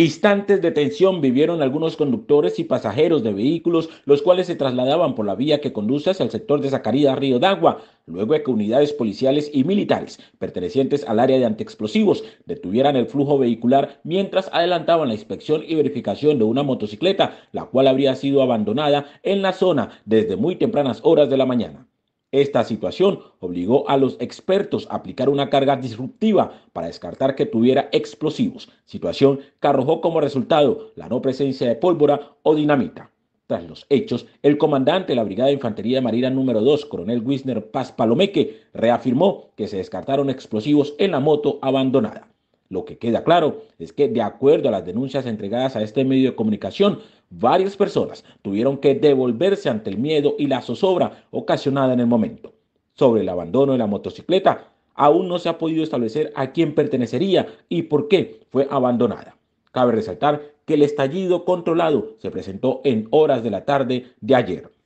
Instantes de tensión vivieron algunos conductores y pasajeros de vehículos, los cuales se trasladaban por la vía que conduce hacia el sector de Zacarías Río Dagua, luego de que unidades policiales y militares pertenecientes al área de antiexplosivos detuvieran el flujo vehicular mientras adelantaban la inspección y verificación de una motocicleta, la cual habría sido abandonada en la zona desde muy tempranas horas de la mañana. Esta situación obligó a los expertos a aplicar una carga disruptiva para descartar que tuviera explosivos, situación que arrojó como resultado la no presencia de pólvora o dinamita. Tras los hechos, el comandante de la Brigada de Infantería de Marina número 2, coronel Wisner Paz Palomeque, reafirmó que se descartaron explosivos en la moto abandonada. Lo que queda claro es que, de acuerdo a las denuncias entregadas a este medio de comunicación, varias personas tuvieron que devolverse ante el miedo y la zozobra ocasionada en el momento. Sobre el abandono de la motocicleta, aún no se ha podido establecer a quién pertenecería y por qué fue abandonada. Cabe resaltar que el estallido controlado se presentó en horas de la tarde de ayer.